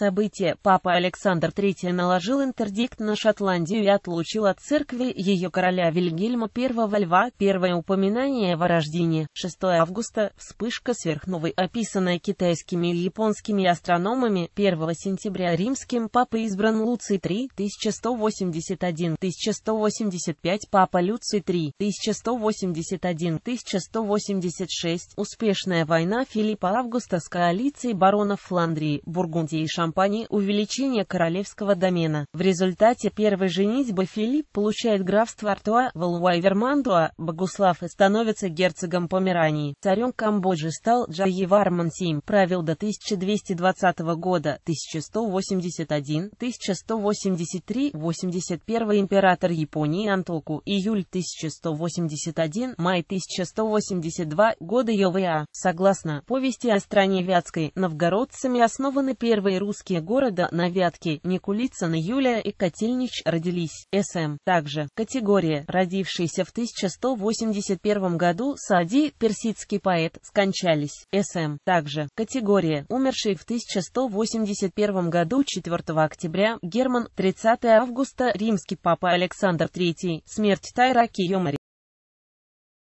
события, папа Александр III наложил интердикт на Шотландию и отлучил от церкви ее короля Вильгельма I Льва. Первое упоминание о рождении, 6 августа, вспышка сверхновой, описанная китайскими и японскими астрономами, 1 сентября римским папой избран Луций III, 1181-1185, папа Люций III, 1181-1186, успешная война Филиппа Августа с коалицией баронов Фландрии, Бургундии и Шампании компании увеличение королевского домена. В результате первой женитьбы Филипп получает графство Артуа, Валуа Валуайвермантуа, Богуслав и становится герцогом Померании. Царем Камбоджи стал Джаевар Мансим, правил до 1220 года, 1181, 1183, 81 император Японии Антоку, июль 1181, май 1182, года Йовеа. Согласно повести о стране Вятской, новгородцами основаны первые русские русские города Навятки, Никулицын, Юлия и Котельнич родились. СМ. Также категория, родившиеся в 1181 году Сади, персидский поэт, скончались. СМ. Также категория, умерший в 1181 году 4 октября, Герман, 30 августа, римский папа Александр III, смерть Тайраки Йомари.